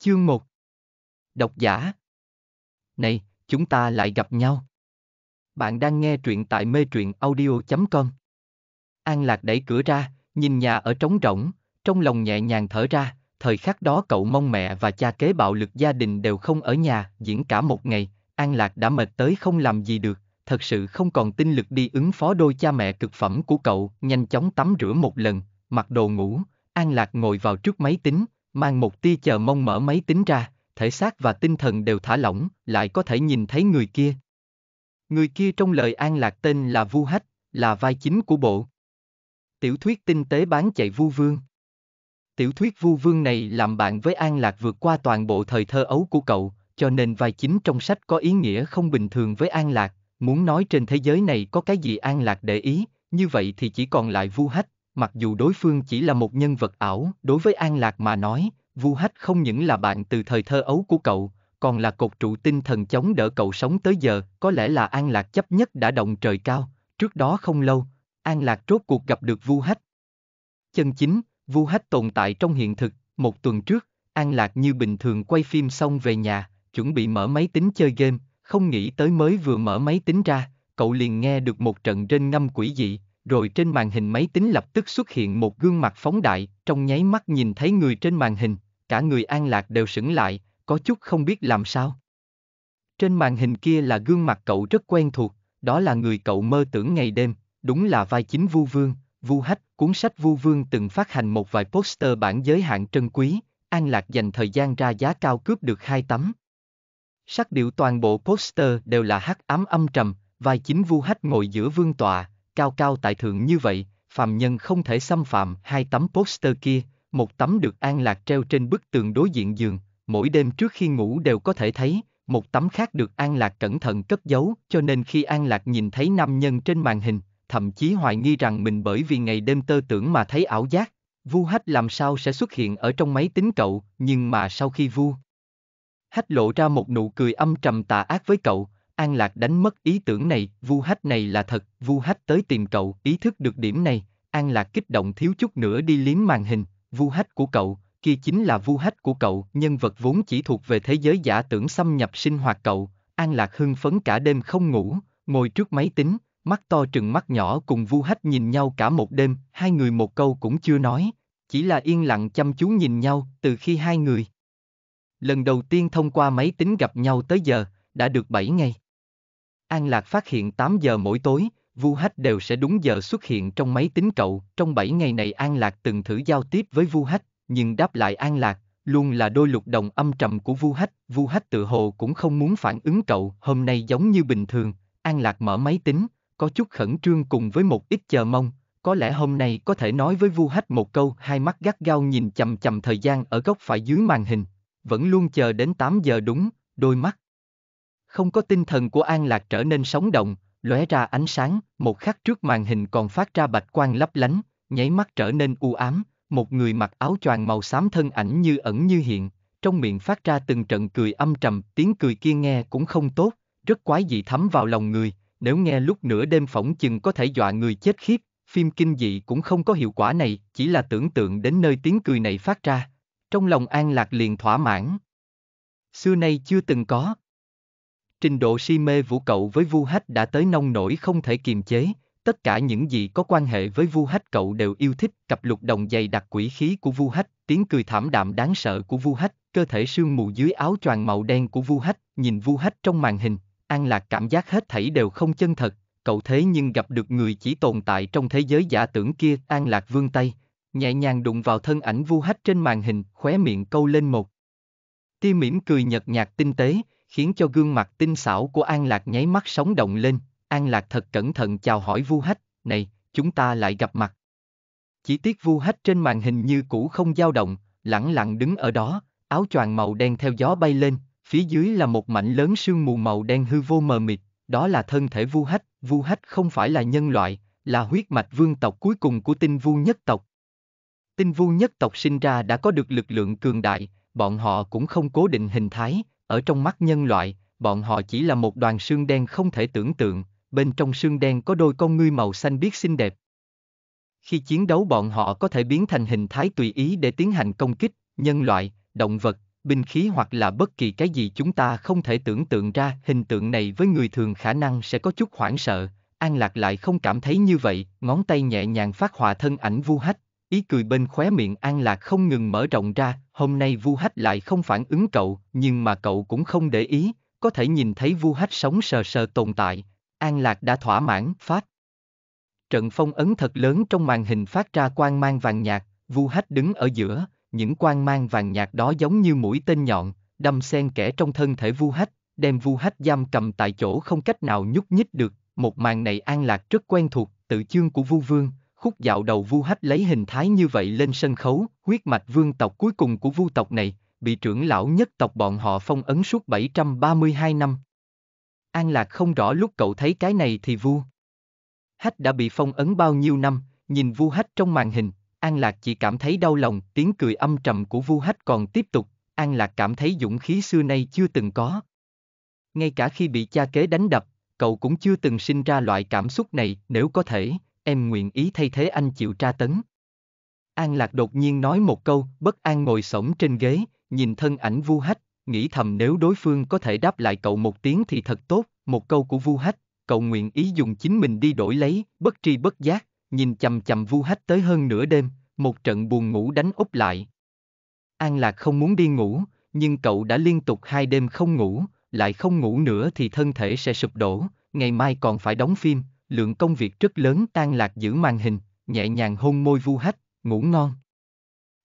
Chương 1 Độc giả Này, chúng ta lại gặp nhau. Bạn đang nghe truyện tại mê truyện audio.com An Lạc đẩy cửa ra, nhìn nhà ở trống rỗng, trong lòng nhẹ nhàng thở ra, thời khắc đó cậu mong mẹ và cha kế bạo lực gia đình đều không ở nhà, diễn cả một ngày, An Lạc đã mệt tới không làm gì được, thật sự không còn tinh lực đi ứng phó đôi cha mẹ cực phẩm của cậu, nhanh chóng tắm rửa một lần, mặc đồ ngủ, An Lạc ngồi vào trước máy tính, mang một tia chờ mong mở máy tính ra, thể xác và tinh thần đều thả lỏng, lại có thể nhìn thấy người kia. Người kia trong lời an lạc tên là Vu Hách, là vai chính của bộ. Tiểu thuyết tinh tế bán chạy Vu Vương. Tiểu thuyết Vu Vương này làm bạn với An Lạc vượt qua toàn bộ thời thơ ấu của cậu, cho nên vai chính trong sách có ý nghĩa không bình thường với An Lạc, muốn nói trên thế giới này có cái gì An Lạc để ý, như vậy thì chỉ còn lại Vu Hách, mặc dù đối phương chỉ là một nhân vật ảo, đối với An Lạc mà nói, Vu Hách không những là bạn từ thời thơ ấu của cậu, còn là cột trụ tinh thần chống đỡ cậu sống tới giờ, có lẽ là An Lạc chấp nhất đã động trời cao, trước đó không lâu, An Lạc rốt cuộc gặp được Vu Hách. Chân chính, Vu Hách tồn tại trong hiện thực, một tuần trước, An Lạc như bình thường quay phim xong về nhà, chuẩn bị mở máy tính chơi game, không nghĩ tới mới vừa mở máy tính ra, cậu liền nghe được một trận rên ngâm quỷ dị, rồi trên màn hình máy tính lập tức xuất hiện một gương mặt phóng đại, trong nháy mắt nhìn thấy người trên màn hình, cả người an lạc đều sững lại, có chút không biết làm sao. Trên màn hình kia là gương mặt cậu rất quen thuộc, đó là người cậu mơ tưởng ngày đêm, đúng là vai chính Vu Vương, Vu Hách, cuốn sách Vu Vương từng phát hành một vài poster bản giới hạn trân quý, An Lạc dành thời gian ra giá cao cướp được hai tấm. Sắc điệu toàn bộ poster đều là hắc ám âm trầm, vai chính Vu Hách ngồi giữa vương tọa, cao cao tại thượng như vậy, phàm nhân không thể xâm phạm hai tấm poster kia, một tấm được an lạc treo trên bức tường đối diện giường, mỗi đêm trước khi ngủ đều có thể thấy, một tấm khác được an lạc cẩn thận cất giấu cho nên khi an lạc nhìn thấy nam nhân trên màn hình, thậm chí hoài nghi rằng mình bởi vì ngày đêm tơ tưởng mà thấy ảo giác, vu hách làm sao sẽ xuất hiện ở trong máy tính cậu, nhưng mà sau khi vu hách lộ ra một nụ cười âm trầm tà ác với cậu, An Lạc đánh mất ý tưởng này, vu hách này là thật, vu hách tới tìm cậu, ý thức được điểm này, An Lạc kích động thiếu chút nữa đi liếm màn hình, vu hách của cậu, kia chính là vu hách của cậu, nhân vật vốn chỉ thuộc về thế giới giả tưởng xâm nhập sinh hoạt cậu, An Lạc hưng phấn cả đêm không ngủ, ngồi trước máy tính, mắt to trừng mắt nhỏ cùng vu hách nhìn nhau cả một đêm, hai người một câu cũng chưa nói, chỉ là yên lặng chăm chú nhìn nhau từ khi hai người. Lần đầu tiên thông qua máy tính gặp nhau tới giờ, đã được 7 ngày. An Lạc phát hiện 8 giờ mỗi tối, Vu Hách đều sẽ đúng giờ xuất hiện trong máy tính cậu. Trong 7 ngày này An Lạc từng thử giao tiếp với Vu Hách, nhưng đáp lại An Lạc luôn là đôi lục đồng âm trầm của Vu Hách. Vu Hách tự hồ cũng không muốn phản ứng cậu. Hôm nay giống như bình thường, An Lạc mở máy tính, có chút khẩn trương cùng với một ít chờ mong. Có lẽ hôm nay có thể nói với Vu Hách một câu, hai mắt gắt gao nhìn chầm chầm thời gian ở góc phải dưới màn hình. Vẫn luôn chờ đến 8 giờ đúng, đôi mắt không có tinh thần của An Lạc trở nên sống động, lóe ra ánh sáng, một khắc trước màn hình còn phát ra bạch quang lấp lánh, nháy mắt trở nên u ám, một người mặc áo choàng màu xám thân ảnh như ẩn như hiện, trong miệng phát ra từng trận cười âm trầm, tiếng cười kia nghe cũng không tốt, rất quái dị thấm vào lòng người, nếu nghe lúc nửa đêm phỏng chừng có thể dọa người chết khiếp, phim kinh dị cũng không có hiệu quả này, chỉ là tưởng tượng đến nơi tiếng cười này phát ra. Trong lòng An Lạc liền thỏa mãn. Xưa nay chưa từng có trình độ si mê vũ cậu với Vu Hách đã tới nông nổi không thể kiềm chế, tất cả những gì có quan hệ với Vu Hách cậu đều yêu thích, cặp lục đồng dày đặc quỷ khí của Vu Hách, tiếng cười thảm đạm đáng sợ của Vu Hách, cơ thể sương mù dưới áo choàng màu đen của Vu Hách, nhìn Vu Hách trong màn hình, An Lạc cảm giác hết thảy đều không chân thật, cậu thế nhưng gặp được người chỉ tồn tại trong thế giới giả tưởng kia, An Lạc vươn tay, nhẹ nhàng đụng vào thân ảnh Vu Hách trên màn hình, khóe miệng câu lên một tia mỉm cười nhợt nhạt tinh tế, khiến cho gương mặt tinh xảo của An Lạc nháy mắt sống động lên, An Lạc thật cẩn thận chào hỏi Vu Hách, này, chúng ta lại gặp mặt. Chỉ tiếc Vu Hách trên màn hình như cũ không dao động, lẳng lặng đứng ở đó, áo choàng màu đen theo gió bay lên, phía dưới là một mảnh lớn sương mù màu đen hư vô mờ mịt, đó là thân thể Vu Hách, Vu Hách không phải là nhân loại, là huyết mạch vương tộc cuối cùng của tinh vu nhất tộc. Tinh vu nhất tộc sinh ra đã có được lực lượng cường đại, bọn họ cũng không cố định hình thái, ở trong mắt nhân loại, bọn họ chỉ là một đoàn xương đen không thể tưởng tượng, bên trong xương đen có đôi con ngươi màu xanh biếc xinh đẹp. Khi chiến đấu bọn họ có thể biến thành hình thái tùy ý để tiến hành công kích, nhân loại, động vật, binh khí hoặc là bất kỳ cái gì chúng ta không thể tưởng tượng ra, hình tượng này với người thường khả năng sẽ có chút hoảng sợ, An Lạc lại không cảm thấy như vậy, ngón tay nhẹ nhàng phát họa thân ảnh vu hách, Ý cười bên khóe miệng An Lạc không ngừng mở rộng ra, hôm nay Vu Hách lại không phản ứng cậu, nhưng mà cậu cũng không để ý, có thể nhìn thấy Vu Hách sống sờ sờ tồn tại, An Lạc đã thỏa mãn, phát. Trận phong ấn thật lớn trong màn hình phát ra quang mang vàng nhạt, Vu Hách đứng ở giữa, những quang mang vàng nhạt đó giống như mũi tên nhọn, đâm xen kẽ trong thân thể Vu Hách, đem Vu Hách giam cầm tại chỗ không cách nào nhúc nhích được, một màn này An Lạc rất quen thuộc, tự chương của Vu Vương, khúc dạo đầu vu hách lấy hình thái như vậy lên sân khấu, huyết mạch vương tộc cuối cùng của vu tộc này, bị trưởng lão nhất tộc bọn họ phong ấn suốt 732 năm. An Lạc không rõ lúc cậu thấy cái này thì vu. Hách đã bị phong ấn bao nhiêu năm, nhìn vu hách trong màn hình, An Lạc chỉ cảm thấy đau lòng, tiếng cười âm trầm của vu hách còn tiếp tục, An Lạc cảm thấy dũng khí xưa nay chưa từng có. Ngay cả khi bị cha kế đánh đập, cậu cũng chưa từng sinh ra loại cảm xúc này nếu có thể, em nguyện ý thay thế anh chịu tra tấn. An Lạc đột nhiên nói một câu, bất an ngồi sổng trên ghế, nhìn thân ảnh Vu Hách, nghĩ thầm nếu đối phương có thể đáp lại cậu một tiếng thì thật tốt, một câu của Vu Hách, cậu nguyện ý dùng chính mình đi đổi lấy, bất tri bất giác, nhìn chầm chầm Vu Hách tới hơn nửa đêm, một trận buồn ngủ đánh úp lại. An Lạc không muốn đi ngủ, nhưng cậu đã liên tục hai đêm không ngủ, lại không ngủ nữa thì thân thể sẽ sụp đổ, ngày mai còn phải đóng phim, lượng công việc rất lớn tan lạc giữ màn hình, nhẹ nhàng hôn môi vu hách, ngủ ngon.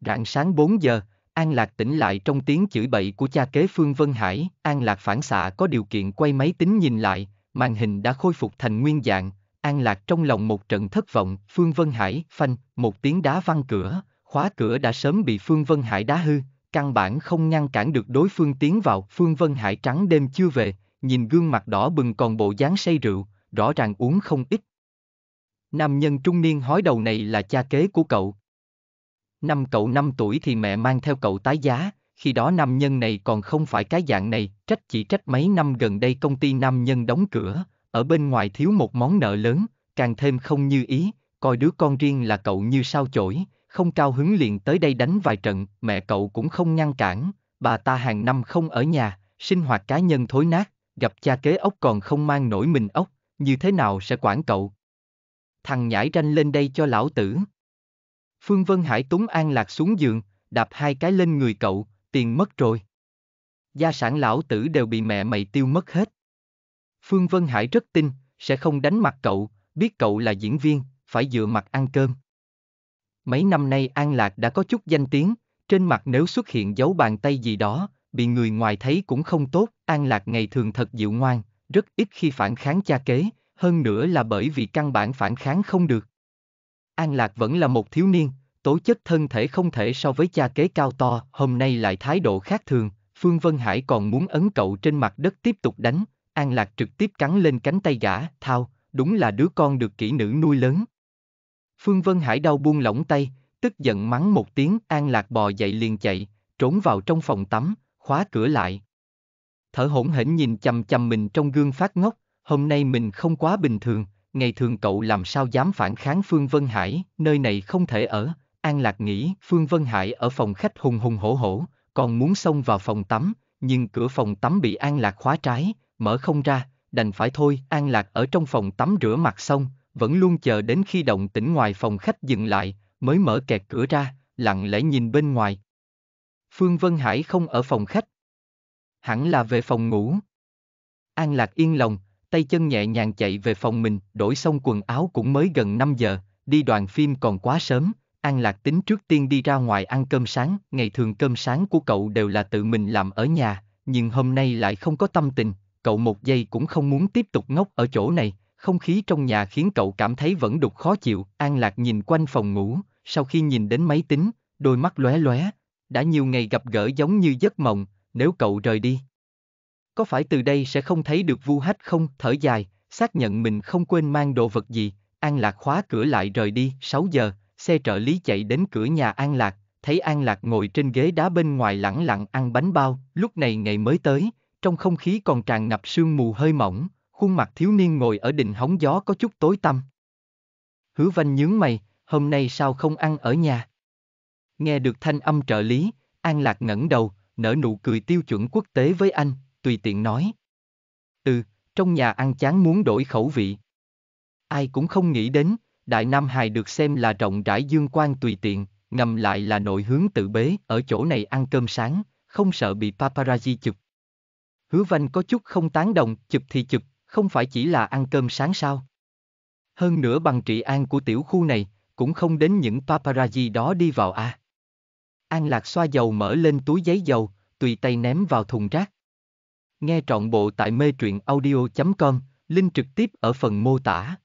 Rạng sáng 4 giờ, An Lạc tỉnh lại trong tiếng chửi bậy của cha kế Phương Vân Hải, An Lạc phản xạ có điều kiện quay máy tính nhìn lại, màn hình đã khôi phục thành nguyên dạng, An Lạc trong lòng một trận thất vọng, Phương Vân Hải, phanh, một tiếng đá văng cửa, khóa cửa đã sớm bị Phương Vân Hải đá hư, căn bản không ngăn cản được đối phương tiến vào, Phương Vân Hải trắng đêm chưa về, nhìn gương mặt đỏ bừng còn bộ dáng say rượu, rõ ràng uống không ít. Nam nhân trung niên hói đầu này là cha kế của cậu. Năm cậu 5 tuổi thì mẹ mang theo cậu tái giá, khi đó nam nhân này còn không phải cái dạng này, trách chỉ trách mấy năm gần đây công ty nam nhân đóng cửa, ở bên ngoài thiếu một món nợ lớn, càng thêm không như ý, coi đứa con riêng là cậu như sao chổi, không cao hứng liền tới đây đánh vài trận, mẹ cậu cũng không ngăn cản, bà ta hàng năm không ở nhà, sinh hoạt cá nhân thối nát, gặp cha kế ốc còn không mang nổi mình ốc, như thế nào sẽ quản cậu? Thằng nhãi ranh lên đây cho lão tử. Phương Vân Hải túng An Lạc xuống giường, đạp hai cái lên người cậu, tiền mất rồi. Gia sản lão tử đều bị mẹ mày tiêu mất hết. Phương Vân Hải rất tin, sẽ không đánh mặt cậu, biết cậu là diễn viên, phải dựa mặt ăn cơm. Mấy năm nay An Lạc đã có chút danh tiếng, trên mặt nếu xuất hiện dấu bàn tay gì đó, bị người ngoài thấy cũng không tốt, An Lạc ngày thường thật dịu ngoan, rất ít khi phản kháng cha kế, hơn nữa là bởi vì căn bản phản kháng không được. An Lạc vẫn là một thiếu niên, tố chất thân thể không thể so với cha kế cao to, hôm nay lại thái độ khác thường, Phương Vân Hải còn muốn ấn cậu trên mặt đất tiếp tục đánh, An Lạc trực tiếp cắn lên cánh tay gã, thao, đúng là đứa con được kỹ nữ nuôi lớn. Phương Vân Hải đau buông lỏng tay, tức giận mắng một tiếng, An Lạc bò dậy liền chạy, trốn vào trong phòng tắm, khóa cửa lại thở hổn hển nhìn chằm chằm mình trong gương phát ngốc, hôm nay mình không quá bình thường, ngày thường cậu làm sao dám phản kháng Phương Vân Hải, nơi này không thể ở, An Lạc nghĩ Phương Vân Hải ở phòng khách hùng hùng hổ hổ, còn muốn xông vào phòng tắm, nhưng cửa phòng tắm bị An Lạc khóa trái, mở không ra, đành phải thôi, An Lạc ở trong phòng tắm rửa mặt xong, vẫn luôn chờ đến khi động tĩnh ngoài phòng khách dừng lại, mới mở kẹt cửa ra, lặng lẽ nhìn bên ngoài. Phương Vân Hải không ở phòng khách, hẳn là về phòng ngủ. An Lạc yên lòng, tay chân nhẹ nhàng chạy về phòng mình, đổi xong quần áo cũng mới gần 5 giờ, đi đoàn phim còn quá sớm, An Lạc tính trước tiên đi ra ngoài ăn cơm sáng, ngày thường cơm sáng của cậu đều là tự mình làm ở nhà, nhưng hôm nay lại không có tâm tình, cậu một giây cũng không muốn tiếp tục ngốc ở chỗ này, không khí trong nhà khiến cậu cảm thấy vẫn đục khó chịu, An Lạc nhìn quanh phòng ngủ, sau khi nhìn đến máy tính, đôi mắt lóe lóe, đã nhiều ngày gặp gỡ giống như giấc mộng, nếu cậu rời đi. Có phải từ đây sẽ không thấy được vu hách không, thở dài, xác nhận mình không quên mang đồ vật gì, An Lạc khóa cửa lại rời đi, 6 giờ, xe trợ lý chạy đến cửa nhà An Lạc, thấy An Lạc ngồi trên ghế đá bên ngoài lẳng lặng ăn bánh bao, lúc này ngày mới tới, trong không khí còn tràn ngập sương mù hơi mỏng, khuôn mặt thiếu niên ngồi ở đình hóng gió có chút tối tăm. Hứa Vanh nhướng mày, hôm nay sao không ăn ở nhà? Nghe được thanh âm trợ lý, An Lạc ngẩng đầu, nở nụ cười tiêu chuẩn quốc tế với anh, tùy tiện nói. Từ trong nhà ăn chán muốn đổi khẩu vị. Ai cũng không nghĩ đến, Đại Nam Hài được xem là rộng rãi dương quan tùy tiện, ngầm lại là nội hướng tự bế, ở chỗ này ăn cơm sáng, không sợ bị paparazzi chụp. Hứa Văn có chút không tán đồng, chụp thì chụp, không phải chỉ là ăn cơm sáng sao. Hơn nữa bằng trị an của tiểu khu này, cũng không đến những paparazzi đó đi vào a. À. An Lạc xoa dầu mở lên túi giấy dầu, tùy tay ném vào thùng rác. Nghe trọn bộ tại mê truyện audio.com, link trực tiếp ở phần mô tả.